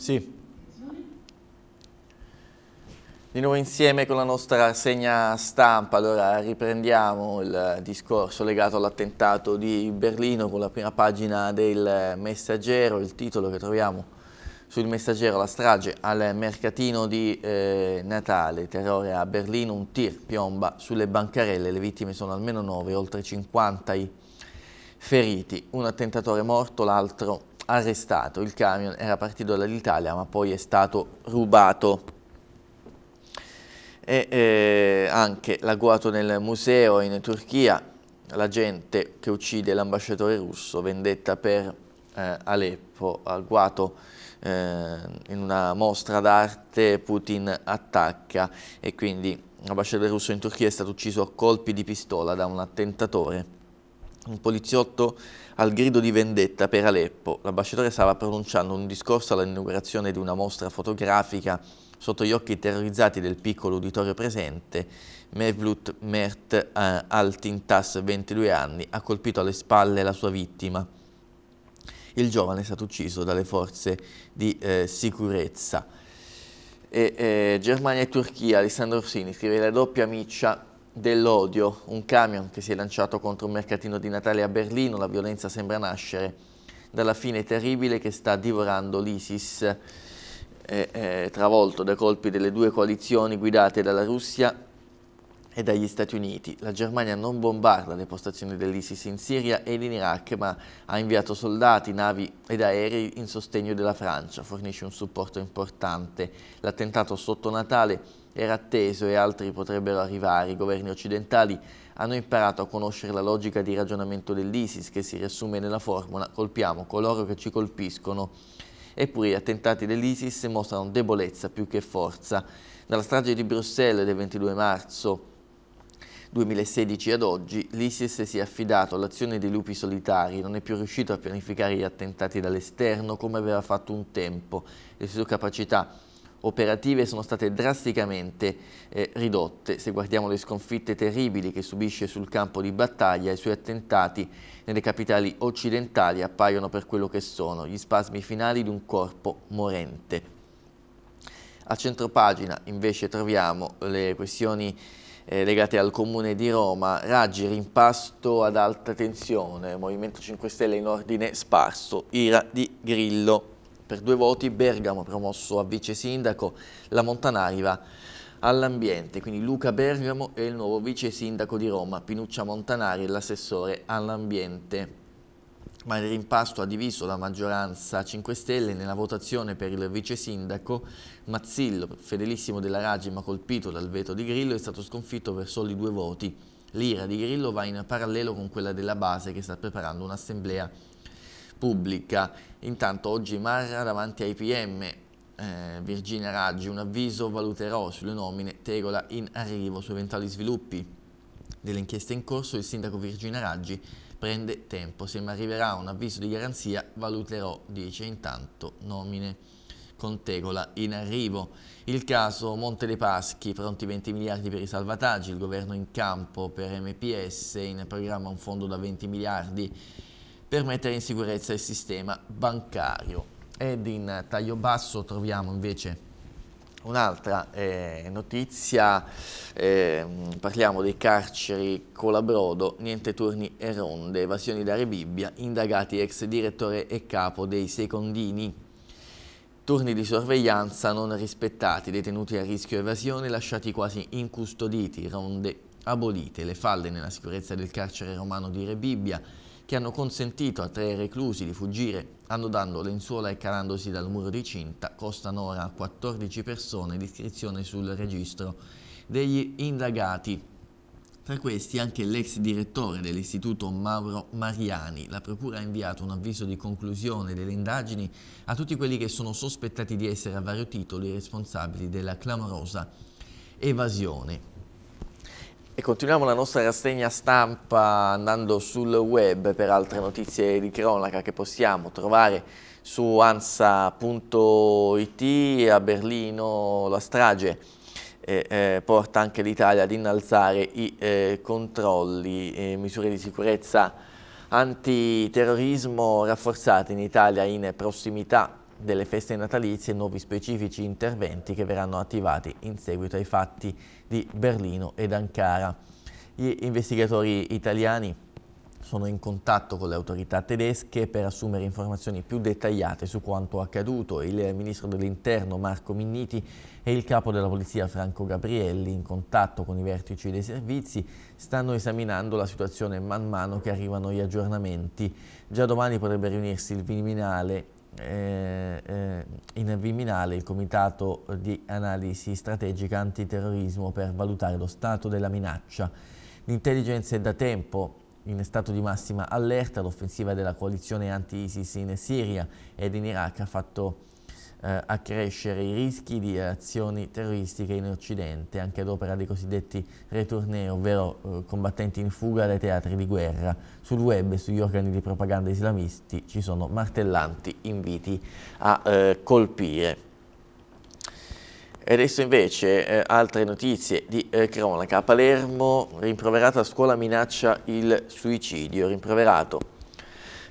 Sì. Di nuovo insieme con la nostra segna stampa, allora riprendiamo il discorso legato all'attentato di Berlino con la prima pagina del Messaggero, il titolo che troviamo sul Messaggero, la strage al mercatino di eh, Natale, terrore a Berlino, un tir piomba sulle bancarelle, le vittime sono almeno 9, oltre 50 i feriti, un attentatore morto, l'altro arrestato. Il camion era partito dall'Italia ma poi è stato rubato. E eh, anche l'agguato nel museo in Turchia, la gente che uccide l'ambasciatore russo, vendetta per eh, Aleppo, agguato eh, in una mostra d'arte, Putin attacca e quindi l'ambasciatore russo in Turchia è stato ucciso a colpi di pistola da un attentatore un poliziotto al grido di vendetta per Aleppo. L'ambasciatore stava pronunciando un discorso all'inaugurazione di una mostra fotografica sotto gli occhi terrorizzati del piccolo uditorio presente. Mevlut Mert eh, Altintas, 22 anni, ha colpito alle spalle la sua vittima. Il giovane è stato ucciso dalle forze di eh, sicurezza. E, eh, Germania e Turchia, Alessandro Orsini scrive la doppia miccia dell'odio, un camion che si è lanciato contro un mercatino di Natale a Berlino, la violenza sembra nascere dalla fine terribile che sta divorando l'ISIS, eh, eh, travolto dai colpi delle due coalizioni guidate dalla Russia e dagli Stati Uniti. La Germania non bombarda le postazioni dell'ISIS in Siria ed in Iraq, ma ha inviato soldati, navi ed aerei in sostegno della Francia, fornisce un supporto importante. L'attentato sotto Natale era atteso e altri potrebbero arrivare. I governi occidentali hanno imparato a conoscere la logica di ragionamento dell'ISIS che si riassume nella formula colpiamo coloro che ci colpiscono. Eppure gli attentati dell'ISIS mostrano debolezza più che forza. Dalla strage di Bruxelles del 22 marzo 2016 ad oggi l'ISIS si è affidato all'azione dei lupi solitari, non è più riuscito a pianificare gli attentati dall'esterno come aveva fatto un tempo. Le sue capacità operative sono state drasticamente eh, ridotte. Se guardiamo le sconfitte terribili che subisce sul campo di battaglia, i suoi attentati nelle capitali occidentali appaiono per quello che sono, gli spasmi finali di un corpo morente. A centropagina invece troviamo le questioni eh, legate al Comune di Roma, raggi rimpasto ad alta tensione, Movimento 5 Stelle in ordine sparso, ira di Grillo. Per due voti Bergamo promosso a vice sindaco, la Montanariva all'ambiente, quindi Luca Bergamo è il nuovo vice sindaco di Roma, Pinuccia Montanari è l'assessore all'ambiente. Ma il rimpasto ha diviso la maggioranza 5 Stelle nella votazione per il vice sindaco. Mazzillo, fedelissimo della Raggi ma colpito dal veto di Grillo, è stato sconfitto per soli due voti. L'ira di Grillo va in parallelo con quella della base che sta preparando un'assemblea pubblica. Intanto oggi Marra davanti ai PM, eh, Virginia Raggi, un avviso valuterò sulle nomine Tegola in arrivo su eventuali sviluppi delle inchieste in corso, il sindaco Virginia Raggi prende tempo, se mi arriverà un avviso di garanzia valuterò, dice intanto nomine con Tegola in arrivo. Il caso Monte dei Paschi, pronti 20 miliardi per i salvataggi, il governo in campo per MPS, in programma un fondo da 20 miliardi per mettere in sicurezza il sistema bancario. Ed in taglio basso troviamo invece Un'altra eh, notizia, eh, parliamo dei carceri Colabrodo, niente turni e ronde, evasioni da Rebibbia, indagati ex direttore e capo dei secondini. Turni di sorveglianza non rispettati, detenuti a rischio evasione lasciati quasi incustoditi, ronde abolite, le falle nella sicurezza del carcere romano di Rebibbia, che hanno consentito a tre reclusi di fuggire annodando lenzuola e calandosi dal muro di cinta, costano ora 14 persone di iscrizione sul registro degli indagati. Tra questi anche l'ex direttore dell'istituto Mauro Mariani. La procura ha inviato un avviso di conclusione delle indagini a tutti quelli che sono sospettati di essere a vario titolo i responsabili della clamorosa evasione. E continuiamo la nostra rassegna stampa andando sul web per altre notizie di cronaca che possiamo trovare su ansa.it a Berlino la strage eh, eh, porta anche l'Italia ad innalzare i eh, controlli misure di sicurezza antiterrorismo rafforzate in Italia in prossimità delle feste natalizie e nuovi specifici interventi che verranno attivati in seguito ai fatti di Berlino ed Ankara. Gli investigatori italiani sono in contatto con le autorità tedesche per assumere informazioni più dettagliate su quanto accaduto. Il ministro dell'interno Marco Minniti e il capo della polizia Franco Gabrielli, in contatto con i vertici dei servizi, stanno esaminando la situazione man mano che arrivano gli aggiornamenti. Già domani potrebbe riunirsi il Viminale eh, eh, in Viminale il Comitato di Analisi Strategica Antiterrorismo per valutare lo stato della minaccia. L'intelligence è da tempo in stato di massima allerta, l'offensiva della coalizione anti-ISIS in Siria ed in Iraq ha fatto eh, a i rischi di azioni terroristiche in Occidente, anche ad opera dei cosiddetti retournee, ovvero eh, combattenti in fuga dai teatri di guerra. Sul web e sugli organi di propaganda islamisti ci sono martellanti inviti a eh, colpire. E adesso invece eh, altre notizie di eh, cronaca. A Palermo rimproverata a scuola minaccia il suicidio. Rimproverato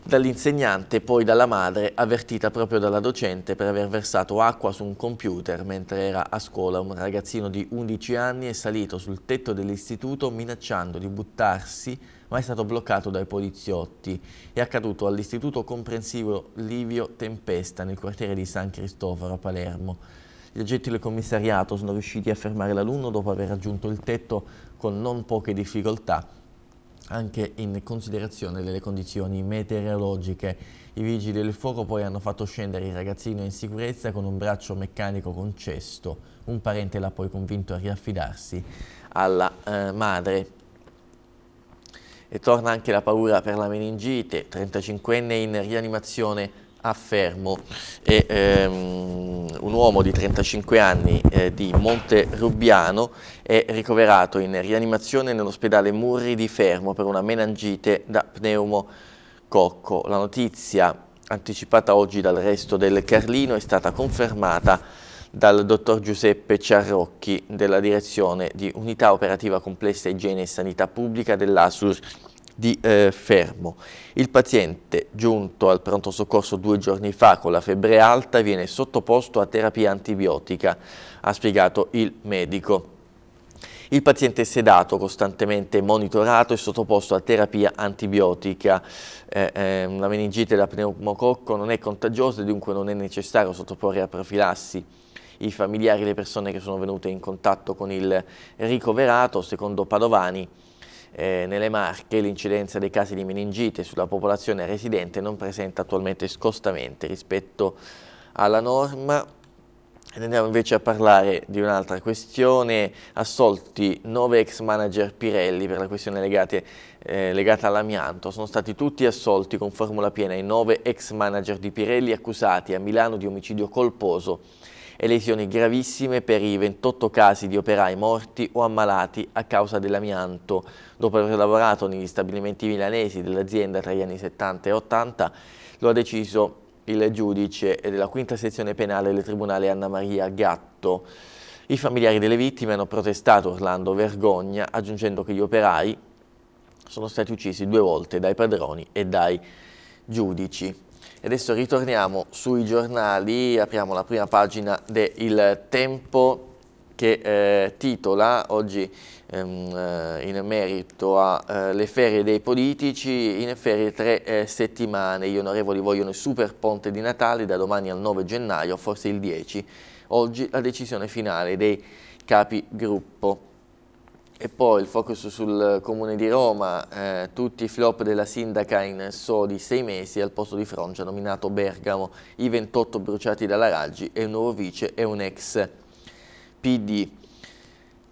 dall'insegnante, poi dalla madre, avvertita proprio dalla docente per aver versato acqua su un computer mentre era a scuola. Un ragazzino di 11 anni è salito sul tetto dell'istituto minacciando di buttarsi, ma è stato bloccato dai poliziotti. È accaduto all'istituto comprensivo Livio Tempesta, nel quartiere di San Cristoforo a Palermo. Gli agenti del commissariato sono riusciti a fermare l'alunno dopo aver raggiunto il tetto con non poche difficoltà anche in considerazione delle condizioni meteorologiche. I vigili del fuoco poi hanno fatto scendere il ragazzino in sicurezza con un braccio meccanico concesso. Un parente l'ha poi convinto a riaffidarsi alla eh, madre. E torna anche la paura per la meningite, 35enne in rianimazione a Fermo e ehm, un uomo di 35 anni eh, di Monte Rubbiano è ricoverato in rianimazione nell'ospedale Murri di Fermo per una menangite da pneumococco. La notizia anticipata oggi dal resto del Carlino è stata confermata dal dottor Giuseppe Ciarrocchi della direzione di unità operativa complessa igiene e sanità pubblica dell'ASUR di eh, Fermo. Il paziente, giunto al pronto soccorso due giorni fa con la febbre alta, viene sottoposto a terapia antibiotica, ha spiegato il medico. Il paziente è sedato, costantemente monitorato e sottoposto a terapia antibiotica. Eh, eh, la meningite da pneumococco non è contagiosa e dunque non è necessario sottoporre a profilassi i familiari e le persone che sono venute in contatto con il ricoverato, secondo Padovani, eh, nelle Marche l'incidenza dei casi di meningite sulla popolazione residente non presenta attualmente scostamenti rispetto alla norma. Ed andiamo invece a parlare di un'altra questione, assolti nove ex manager Pirelli per la questione legate, eh, legata all'amianto, sono stati tutti assolti con formula piena i nove ex manager di Pirelli accusati a Milano di omicidio colposo e lesioni gravissime per i 28 casi di operai morti o ammalati a causa dell'amianto. Dopo aver lavorato negli stabilimenti milanesi dell'azienda tra gli anni 70 e 80, lo ha deciso il giudice della quinta sezione penale del Tribunale Anna Maria Gatto. I familiari delle vittime hanno protestato urlando vergogna, aggiungendo che gli operai sono stati uccisi due volte dai padroni e dai giudici. E adesso ritorniamo sui giornali, apriamo la prima pagina del Tempo che eh, titola oggi ehm, eh, in merito alle eh, ferie dei politici, in ferie tre eh, settimane, gli onorevoli vogliono il super ponte di Natale da domani al 9 gennaio, forse il 10, oggi la decisione finale dei capi gruppo poi il focus sul Comune di Roma, eh, tutti i flop della sindaca in soli sei mesi al posto di Frongia, nominato Bergamo, i 28 bruciati dalla Raggi e un nuovo vice e un ex PD.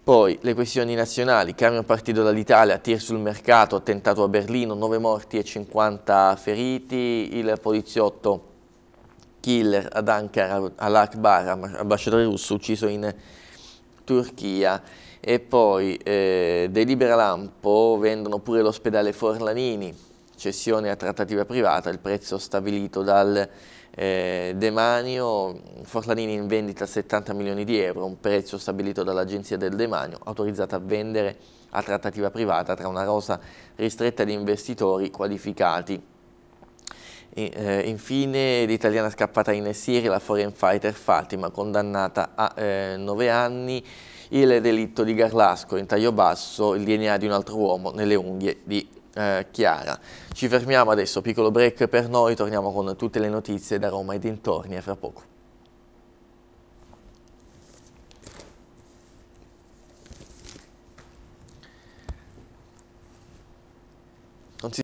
Poi le questioni nazionali, camion partito dall'Italia, tir sul mercato, attentato a Berlino, 9 morti e 50 feriti, il poliziotto killer ad Ankara, all'Akbar, ambasciatore russo, ucciso in Turchia e poi eh, De Lampo vendono pure l'ospedale Forlanini, cessione a trattativa privata, il prezzo stabilito dal eh, demanio, Forlanini in vendita a 70 milioni di euro, un prezzo stabilito dall'agenzia del demanio, autorizzata a vendere a trattativa privata tra una rosa ristretta di investitori qualificati e, eh, infine l'italiana scappata in Siria, la foreign fighter Fatima, condannata a 9 eh, anni il delitto di Garlasco in taglio basso, il DNA di un altro uomo nelle unghie di eh, Chiara. Ci fermiamo adesso, piccolo break per noi, torniamo con tutte le notizie da Roma e dintorni a fra poco. Non si